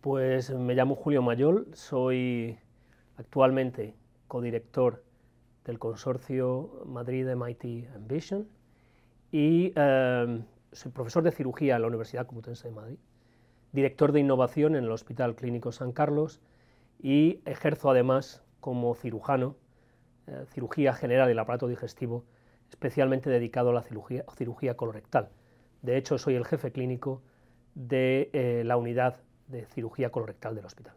Pues me llamo Julio Mayol, soy actualmente codirector del consorcio Madrid MIT Ambition y em, soy profesor de cirugía en la Universidad Complutense de Madrid, director de innovación en el Hospital Clínico San Carlos y ejerzo además como cirujano, eh, cirugía general del aparato digestivo, especialmente dedicado a la cirugía, cirugía colorectal. De hecho, soy el jefe clínico de eh, la unidad de cirugía colorectal del hospital.